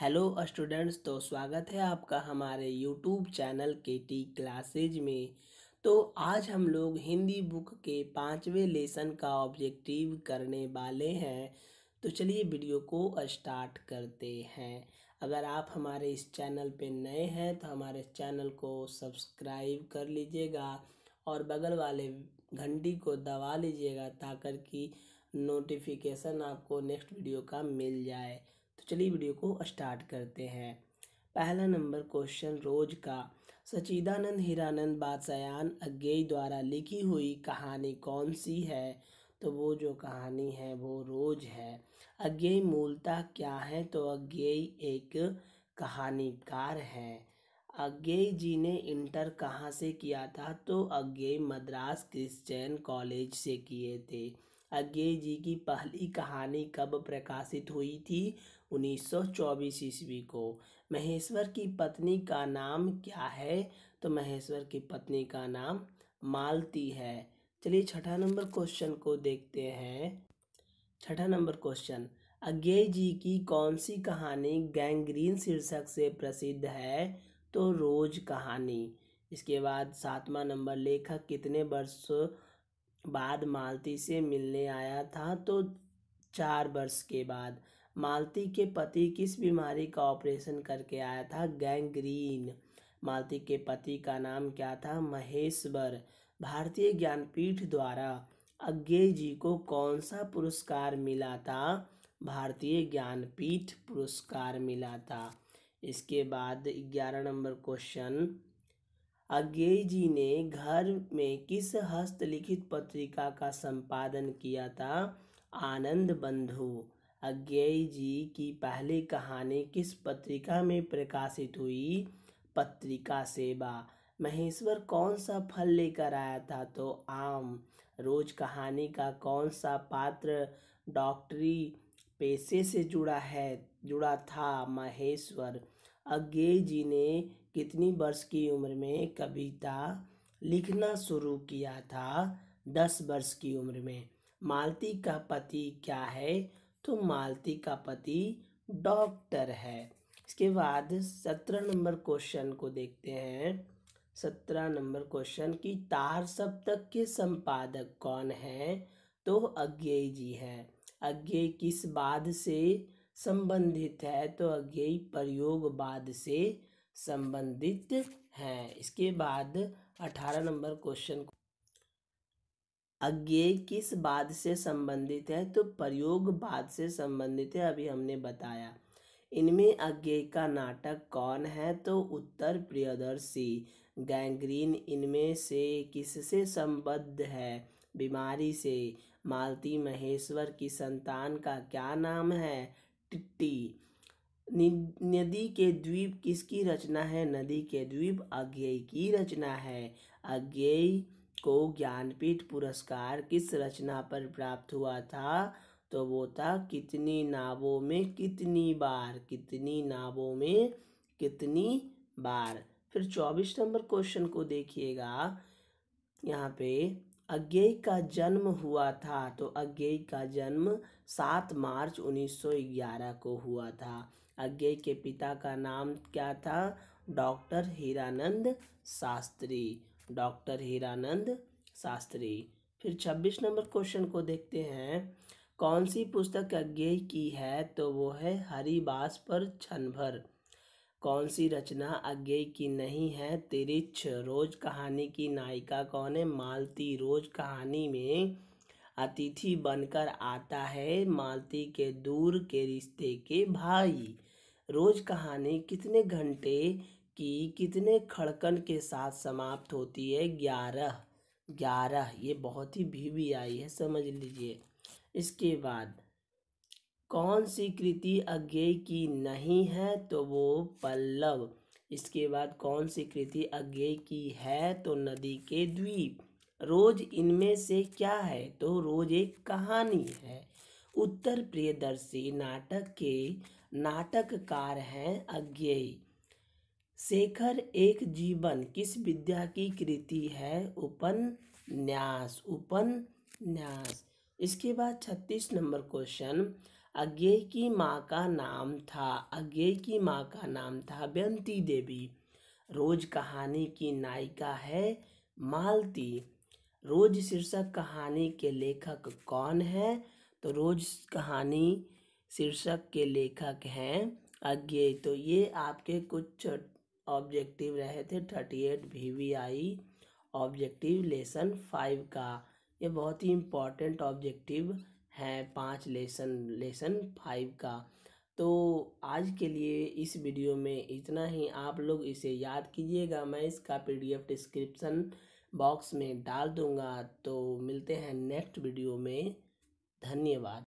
hello students तो स्वागत है आपका हमारे यूट्यूब चैनल के टी क्लासेज में तो आज हम लोग हिंदी बुक के पाँचवें लेसन का ऑब्जेक्टिव करने वाले हैं तो चलिए वीडियो को स्टार्ट करते हैं अगर आप हमारे इस चैनल पे नए हैं तो हमारे चैनल को सब्सक्राइब कर लीजिएगा और बगल वाले घंटी को दबा लीजिएगा ताकि नोटिफिकेशन आपको नेक्स्ट वीडियो का मिल जाए तो चलिए वीडियो को स्टार्ट करते हैं पहला नंबर क्वेश्चन रोज का सचिदानंद हिरानंद बादशायान अज्ञेय द्वारा लिखी हुई कहानी कौन सी है तो वो जो कहानी है वो रोज है अज्ञे मूलता क्या है तो अज्ञेय एक कहानीकार है अग्ञे जी ने इंटर कहाँ से किया था तो अग्ञे मद्रास क्रिश्चियन कॉलेज से किए थे अज्ञेय जी की पहली कहानी कब प्रकाशित हुई थी 1924 ईस्वी को महेश्वर की पत्नी का नाम क्या है तो महेश्वर की पत्नी का नाम मालती है चलिए छठा नंबर क्वेश्चन को देखते हैं छठा नंबर क्वेश्चन अज्ञे जी की कौन सी कहानी गैंग्रीन शीर्षक से प्रसिद्ध है तो रोज कहानी इसके बाद सातवां नंबर लेखक कितने वर्ष बाद मालती से मिलने आया था तो चार वर्ष के बाद मालती के पति किस बीमारी का ऑपरेशन करके आया था गैंग्रीन मालती के पति का नाम क्या था महेश्वर भारतीय ज्ञानपीठ द्वारा अज्ञे जी को कौन सा पुरस्कार मिला था भारतीय ज्ञानपीठ पुरस्कार मिला था इसके बाद ग्यारह नंबर क्वेश्चन अज्ञे जी ने घर में किस हस्तलिखित पत्रिका का संपादन किया था आनंद बंधु अज्ञेय जी की पहली कहानी किस पत्रिका में प्रकाशित हुई पत्रिका सेवा महेश्वर कौन सा फल लेकर आया था तो आम रोज कहानी का कौन सा पात्र डॉक्टरी पेशे से जुड़ा है जुड़ा था महेश्वर अज्ञे जी ने कितनी वर्ष की उम्र में कविता लिखना शुरू किया था दस वर्ष की उम्र में मालती का पति क्या है तो मालती का पति डॉक्टर है इसके बाद सत्रह नंबर क्वेश्चन को देखते हैं सत्रह नंबर क्वेश्चन की तार सप्तक के संपादक कौन है तो अज्ञे जी है अज्ञे किस बाद से संबंधित है तो प्रयोग बाद से संबंधित है इसके बाद अठारह नंबर क्वेश्चन अज्ञेय किस बाद से संबंधित है तो प्रयोग बाद से संबंधित है अभी हमने बताया इनमें अज्ञेय का नाटक कौन है तो उत्तर प्रियदर्शी गैंग्रीन इनमें से किससे संबद्ध है बीमारी से मालती महेश्वर की संतान का क्या नाम है टिट्टी नदी के द्वीप किसकी रचना है नदी के द्वीप अज्ञेय की रचना है अज्ञेय को ज्ञानपीठ पुरस्कार किस रचना पर प्राप्त हुआ था तो वो था कितनी नावों में कितनी बार कितनी नावों में कितनी बार फिर चौबीस नंबर क्वेश्चन को देखिएगा यहाँ पे अज्ञेय का जन्म हुआ था तो अज्ञेय का जन्म सात मार्च 1911 को हुआ था अज्ञेय के पिता का नाम क्या था डॉक्टर हीरानंद शास्त्री डॉक्टर हीरानंद शास्त्री फिर छब्बीस नंबर क्वेश्चन को देखते हैं कौन सी पुस्तक अज्ञेय की है तो वो है हरिबास पर छनभर कौन सी रचना अज्ञेय की नहीं है तिरिछ रोज कहानी की नायिका कौन है मालती रोज कहानी में अतिथि बनकर आता है मालती के दूर के रिश्ते के भाई रोज कहानी कितने घंटे की कितने खड़कन के साथ समाप्त होती है ग्यारह ग्यारह ये बहुत ही भी आई है समझ लीजिए इसके बाद कौन सी कृति अज्ञेय की नहीं है तो वो पल्लव इसके बाद कौन सी कृति अज्ञेय की है तो नदी के द्वीप रोज इनमें से क्या है तो रोज एक कहानी है उत्तर प्रियदर्शी नाटक के नाटककार हैं अज्ञेय शेखर एक जीवन किस विद्या की कृति है उपन्यास उपन्यास इसके बाद छत्तीस नंबर क्वेश्चन अज्ञे की माँ का नाम था अज्ञे की माँ का नाम था व्यंती देवी रोज कहानी की नायिका है मालती रोज शीर्षक कहानी के लेखक कौन है तो रोज कहानी शीर्षक के लेखक हैं अज्ञे तो ये आपके कुछ ऑब्जेक्टिव रहे थे thirty eight V V I objective lesson five का ये बहुत ही इम्पॉर्टेंट ऑब्जेक्टिव है पांच लेसन लेसन फाइव का तो आज के लिए इस वीडियो में इतना ही आप लोग इसे याद कीजिएगा मैं इसका पीडीएफ डिस्क्रिप्शन बॉक्स में डाल दूंगा तो मिलते हैं नेक्स्ट वीडियो में धन्यवाद